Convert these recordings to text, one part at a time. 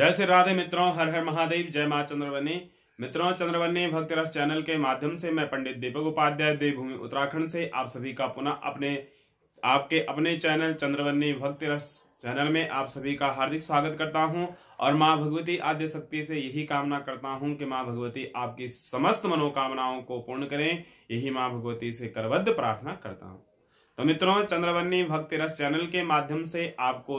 जय श्री राधे मित्रों हर हर महादेव जय माँ चंद्रवनी मित्रों चंद्रवनी भक्ति रस चैनल के माध्यम से मैं पंडित दीपक उपाध्याय देवभूमि उत्तराखंड से आप सभी का पुनः अपने आपके अपने चैनल चंद्रवनी भक्ति रस चैनल में आप सभी का हार्दिक स्वागत करता हूं और मां भगवती आद्य शक्ति से यही कामना करता हूं कि मां भगवती आपकी समस्त मनोकामनाओं को पूर्ण करें यही मां भगवती से करबद्ध प्रार्थना करता हूं तो मित्रों चंद्रवनी भक्ति रस चैनल के माध्यम से आपको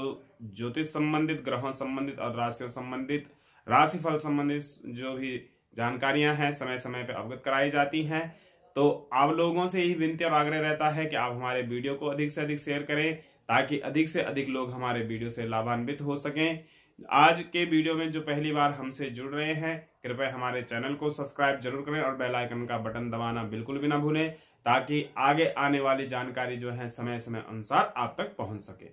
ज्योतिष संबंधित ग्रहों संबंधित और राशियों संबंधित राशिफल संबंधित जो भी जानकारियां हैं समय समय पर अवगत कराई जाती हैं तो आप लोगों से यही विनती और आग्रह रहता है कि आप हमारे वीडियो को अधिक से अधिक शेयर करें ताकि अधिक से अधिक लोग हमारे वीडियो से लाभान्वित हो सकें आज के वीडियो में जो पहली बार हमसे जुड़ रहे हैं कृपया हमारे चैनल को सब्सक्राइब जरूर करें और बेल आइकन का बटन दबाना बिल्कुल भी ना भूलें ताकि आगे आने वाली जानकारी जो है समय समय अनुसार आप तक पहुंच सके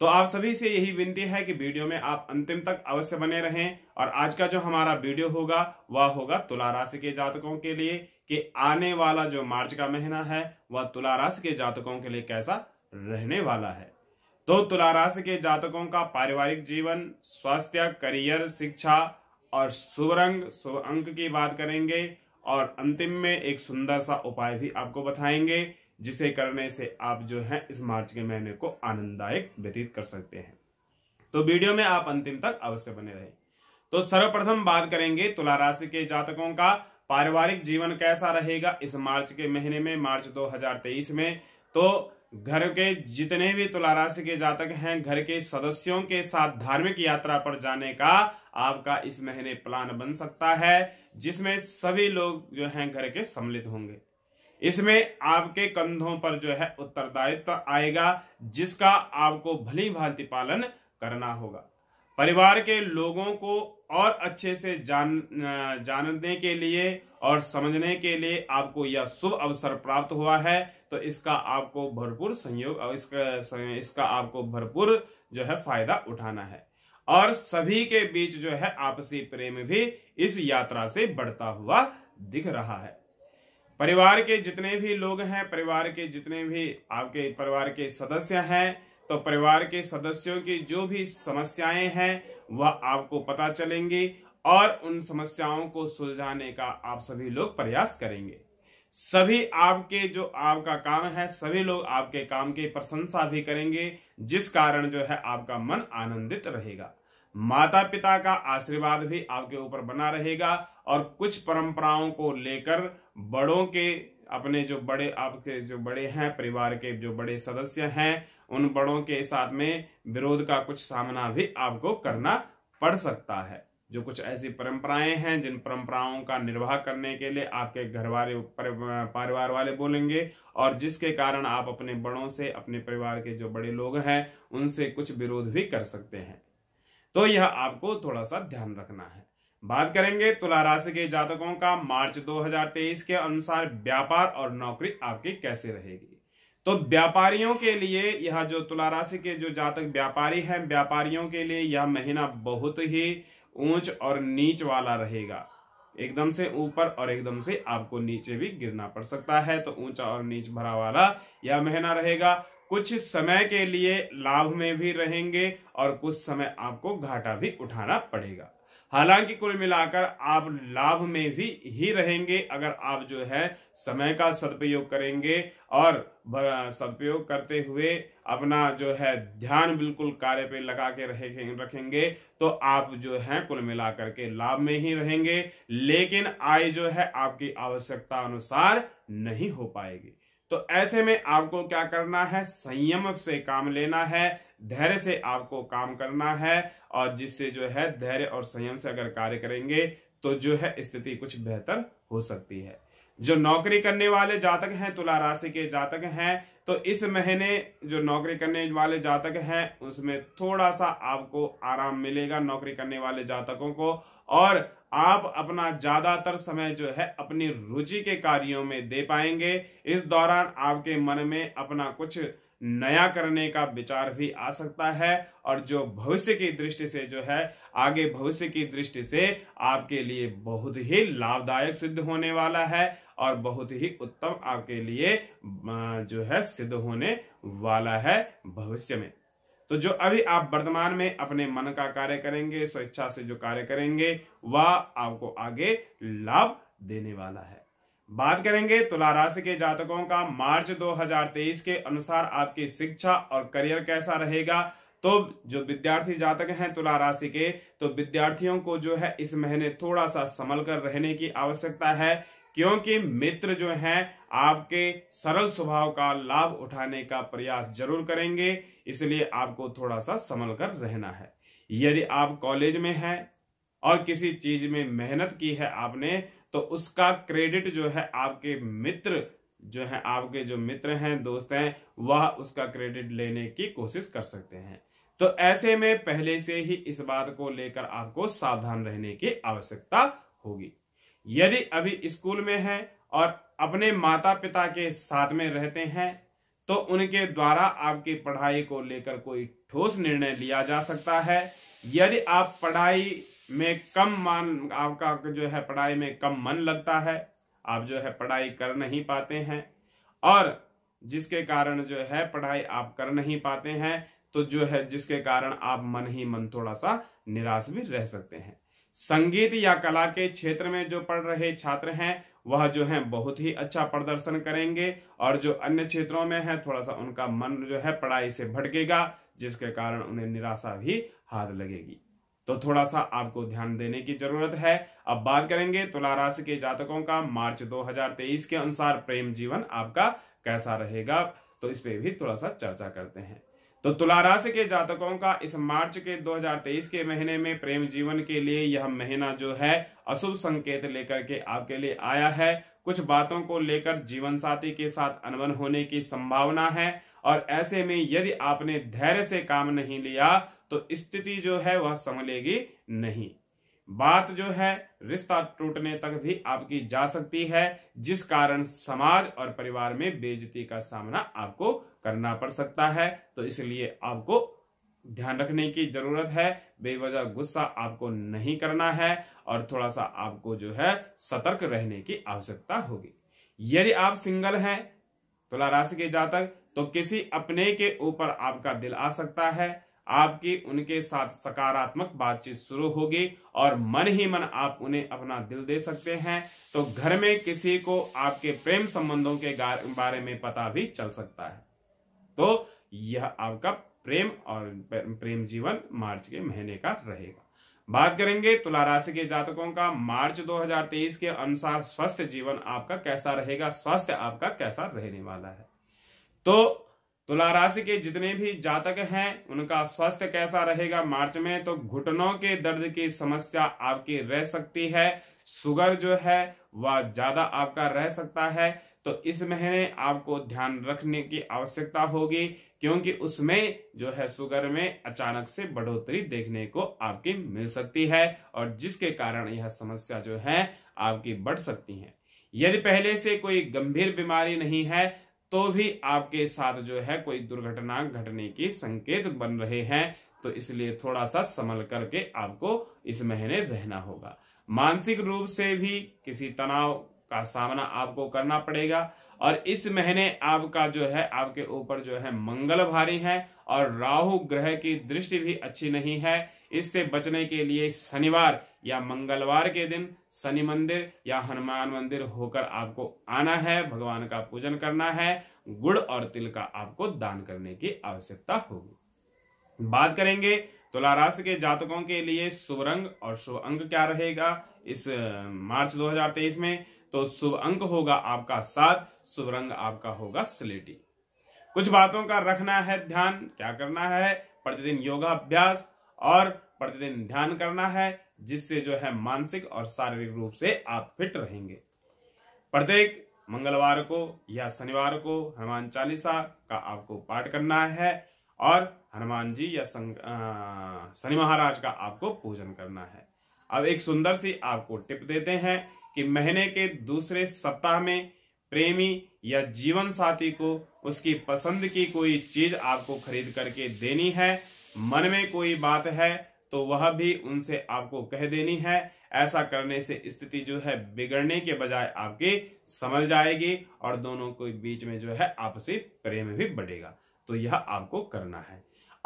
तो आप सभी से यही विनती है कि वीडियो में आप अंतिम तक अवश्य बने रहें और आज का जो हमारा वीडियो होगा वह होगा तुला राशि के जातकों के लिए कि आने वाला जो मार्च का महीना है वह तुला राशि के जातकों के लिए कैसा रहने वाला है तो तुला राशि के जातकों का पारिवारिक जीवन स्वास्थ्य करियर शिक्षा और शुभ रंग शुभ अंक की बात करेंगे और अंतिम में एक सुंदर सा उपाय भी आपको बताएंगे जिसे करने से आप जो है इस मार्च के महीने को आनंददायक व्यतीत कर सकते हैं तो वीडियो में आप अंतिम तक अवश्य बने रहे तो सर्वप्रथम बात करेंगे तुला राशि के जातकों का पारिवारिक जीवन कैसा रहेगा इस मार्च के महीने में मार्च 2023 में तो घर के जितने भी तुला राशि के जातक हैं घर के सदस्यों के साथ धार्मिक यात्रा पर जाने का आपका इस महीने प्लान बन सकता है जिसमें सभी लोग जो हैं घर के सम्मिलित होंगे इसमें आपके कंधों पर जो है उत्तरदायित्व आएगा जिसका आपको भली भांति पालन करना होगा परिवार के लोगों को और अच्छे से जान जानने के लिए और समझने के लिए आपको यह शुभ अवसर प्राप्त हुआ है तो इसका आपको भरपूर संयोग और इसका इसका आपको भरपूर जो है फायदा उठाना है और सभी के बीच जो है आपसी प्रेम भी इस यात्रा से बढ़ता हुआ दिख रहा है परिवार के जितने भी लोग हैं परिवार के जितने भी आपके परिवार के सदस्य हैं तो परिवार के सदस्यों की जो भी समस्याएं हैं वह आपको पता चलेंगी और उन समस्याओं को सुलझाने का आप सभी लोग प्रयास करेंगे सभी आपके जो आपका काम है सभी लोग आपके काम की प्रशंसा भी करेंगे जिस कारण जो है आपका मन आनंदित रहेगा माता पिता का आशीर्वाद भी आपके ऊपर बना रहेगा और कुछ परंपराओं को लेकर बड़ों के अपने जो बड़े आपके जो बड़े हैं परिवार के जो बड़े सदस्य हैं उन बड़ों के साथ में विरोध का कुछ सामना भी आपको करना पड़ सकता है जो कुछ ऐसी परंपराएं हैं जिन परंपराओं का निर्वाह करने के लिए आपके घर वाले परिवार वाले बोलेंगे और जिसके कारण आप अपने बड़ों से अपने परिवार के जो बड़े लोग हैं उनसे कुछ विरोध भी कर सकते हैं तो यह आपको थोड़ा सा ध्यान रखना है बात करेंगे तुला राशि के जातकों का मार्च 2023 के अनुसार व्यापार और नौकरी आपकी कैसे रहेगी तो व्यापारियों के लिए यह जो तुला राशि के जो जातक व्यापारी हैं व्यापारियों के लिए यह महीना बहुत ही ऊंच और नीच वाला रहेगा एकदम से ऊपर और एकदम से आपको नीचे भी गिरना पड़ सकता है तो ऊंचा और नीच भरा वाला यह महीना रहेगा कुछ समय के लिए लाभ में भी रहेंगे और कुछ समय आपको घाटा भी उठाना पड़ेगा हालांकि कुल मिलाकर आप लाभ में भी ही रहेंगे अगर आप जो है समय का सदुपयोग करेंगे और सदुपयोग करते हुए अपना जो है ध्यान बिल्कुल कार्य पे लगा के रखेंगे तो आप जो है कुल मिलाकर के लाभ में ही रहेंगे लेकिन आय जो है आपकी आवश्यकता अनुसार नहीं हो पाएगी तो ऐसे में आपको क्या करना है संयम से काम लेना है धैर्य से आपको काम करना है और जिससे जो है धैर्य और संयम से अगर कार्य करेंगे तो जो है स्थिति कुछ बेहतर हो सकती है जो नौकरी करने वाले जातक हैं तुला राशि के जातक हैं तो इस महीने जो नौकरी करने वाले जातक हैं उसमें थोड़ा सा आपको आराम मिलेगा नौकरी करने वाले जातकों को और आप अपना ज्यादातर समय जो है अपनी रुचि के कार्यों में दे पाएंगे इस दौरान आपके मन में अपना कुछ नया करने का विचार भी आ सकता है और जो भविष्य की दृष्टि से जो है आगे भविष्य की दृष्टि से आपके लिए बहुत ही लाभदायक सिद्ध होने वाला है और बहुत ही उत्तम आपके लिए जो है सिद्ध होने वाला है भविष्य में तो जो अभी आप वर्तमान में अपने मन का कार्य करेंगे स्वेच्छा से जो कार्य करेंगे वह आपको आगे लाभ देने वाला है बात करेंगे तुला राशि के जातकों का मार्च 2023 के अनुसार आपकी शिक्षा और करियर कैसा रहेगा तो जो विद्यार्थी जातक हैं तुला राशि के तो विद्यार्थियों को जो है इस महीने थोड़ा सा संभल कर रहने की आवश्यकता है क्योंकि मित्र जो हैं आपके सरल स्वभाव का लाभ उठाने का प्रयास जरूर करेंगे इसलिए आपको थोड़ा सा संभल कर रहना है यदि आप कॉलेज में हैं और किसी चीज में मेहनत की है आपने तो उसका क्रेडिट जो है आपके मित्र जो है आपके जो मित्र हैं दोस्त हैं वह उसका क्रेडिट लेने की कोशिश कर सकते हैं तो ऐसे में पहले से ही इस बात को लेकर आपको सावधान रहने की आवश्यकता होगी यदि अभी स्कूल में है और अपने माता पिता के साथ में रहते हैं तो उनके द्वारा आपकी पढ़ाई को लेकर कोई ठोस निर्णय लिया जा सकता है यदि आप पढ़ाई में कम मान आपका जो है पढ़ाई में कम मन लगता है आप जो है पढ़ाई कर नहीं पाते हैं और जिसके कारण जो है पढ़ाई आप कर नहीं पाते हैं तो जो है जिसके कारण आप मन ही मन थोड़ा सा निराश भी रह सकते हैं संगीत या कला के क्षेत्र में जो पढ़ रहे छात्र हैं वह जो है बहुत ही अच्छा प्रदर्शन करेंगे और जो अन्य क्षेत्रों में है थोड़ा सा उनका मन जो है पढ़ाई से भटकेगा जिसके कारण उन्हें निराशा भी हाथ लगेगी तो थोड़ा सा आपको ध्यान देने की जरूरत है अब बात करेंगे तुला राशि के जातकों का मार्च 2023 के अनुसार प्रेम जीवन आपका कैसा रहेगा तो इस पे भी थोड़ा सा चर्चा करते हैं तो तुला राशि के जातकों का इस मार्च के 2023 के महीने में प्रेम जीवन के लिए यह महीना जो है अशुभ संकेत लेकर के आपके लिए आया है कुछ बातों को लेकर जीवन साथी के साथ अनबन होने की संभावना है और ऐसे में यदि आपने धैर्य से काम नहीं लिया तो स्थिति जो है वह संभलेगी नहीं बात जो है रिश्ता टूटने तक भी आपकी जा सकती है जिस कारण समाज और परिवार में बेजती का सामना आपको करना पड़ सकता है तो इसलिए आपको ध्यान रखने की जरूरत है बेवजह गुस्सा आपको नहीं करना है और थोड़ा सा आपको जो है सतर्क रहने की आवश्यकता होगी यदि आप सिंगल हैं तुला राशि के जातक तो किसी अपने के ऊपर आपका दिल आ सकता है आपकी उनके साथ सकारात्मक बातचीत शुरू होगी और मन ही मन आप उन्हें अपना दिल दे सकते हैं तो घर में किसी को आपके प्रेम संबंधों के बारे में पता भी चल सकता है तो यह आपका प्रेम और प्रेम जीवन मार्च के महीने का रहेगा बात करेंगे तुला राशि के जातकों का मार्च 2023 के अनुसार स्वस्थ जीवन आपका कैसा रहेगा स्वास्थ्य आपका कैसा रहने वाला है तो तुला तो राशि के जितने भी जातक हैं उनका स्वास्थ्य कैसा रहेगा मार्च में तो घुटनों के दर्द की समस्या आपकी रह सकती है सुगर जो है वह ज्यादा आपका रह सकता है तो इस महीने आपको ध्यान रखने की आवश्यकता होगी क्योंकि उसमें जो है सुगर में अचानक से बढ़ोतरी देखने को आपकी मिल सकती है और जिसके कारण यह समस्या जो है आपकी बढ़ सकती है यदि पहले से कोई गंभीर बीमारी नहीं है तो भी आपके साथ जो है कोई दुर्घटना घटने के संकेत बन रहे हैं तो इसलिए थोड़ा सा संभल करके आपको इस महीने रहना होगा मानसिक रूप से भी किसी तनाव का सामना आपको करना पड़ेगा और इस महीने आपका जो है आपके ऊपर जो है मंगल भारी है और राहु ग्रह की दृष्टि भी अच्छी नहीं है इससे बचने के लिए शनिवार या मंगलवार के दिन शनि मंदिर या हनुमान मंदिर होकर आपको आना है भगवान का पूजन करना है गुड़ और तिल का आपको दान करने की आवश्यकता होगी बात करेंगे तुला राशि के जातकों के लिए शुभ रंग और शुभ अंक क्या रहेगा इस मार्च 2023 में तो शुभ अंक होगा आपका सात शुभ रंग आपका होगा स्लेटी कुछ बातों का रखना है ध्यान क्या करना है प्रतिदिन योगाभ्यास और प्रतिदिन ध्यान करना है जिससे जो है मानसिक और शारीरिक रूप से आप फिट रहेंगे प्रत्येक मंगलवार को या शनिवार को हनुमान चालीसा का आपको पाठ करना है और हनुमान जी या शनि महाराज का आपको पूजन करना है अब एक सुंदर सी आपको टिप देते हैं कि महीने के दूसरे सप्ताह में प्रेमी या जीवन साथी को उसकी पसंद की कोई चीज आपको खरीद करके देनी है मन में कोई बात है तो वह भी उनसे आपको कह देनी है ऐसा करने से स्थिति जो है बिगड़ने के बजाय आपके समझ जाएगी और दोनों के बीच में जो है आपसी प्रेम भी बढ़ेगा तो यह आपको करना है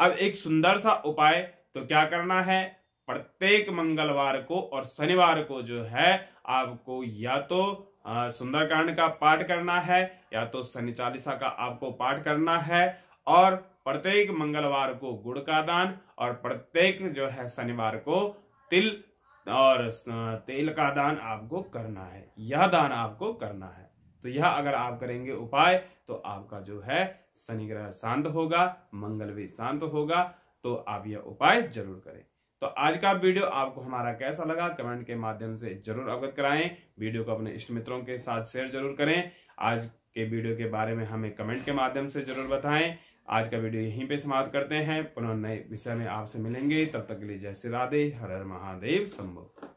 अब एक सुंदर सा उपाय तो क्या करना है प्रत्येक मंगलवार को और शनिवार को जो है आपको या तो सुंदरकांड का पाठ करना है या तो शनि चालीसा का आपको पाठ करना है और प्रत्येक मंगलवार को गुड़ का दान और प्रत्येक जो है शनिवार को तिल और तेल का दान आपको करना है यह दान आपको करना है तो यह अगर आप करेंगे उपाय तो आपका जो है शनि ग्रह शांत होगा मंगल भी शांत होगा तो आप यह उपाय जरूर करें तो आज का वीडियो आपको हमारा कैसा लगा कमेंट के माध्यम से जरूर अवगत कराएं वीडियो को अपने इष्ट मित्रों के साथ शेयर जरूर करें आज के वीडियो के बारे में हमें कमेंट के माध्यम से जरूर बताएं आज का वीडियो यहीं पे समाप्त करते हैं पुनः नए विषय में आपसे मिलेंगे तब तक के लिए जय श्री राधे हर हर महादेव संभव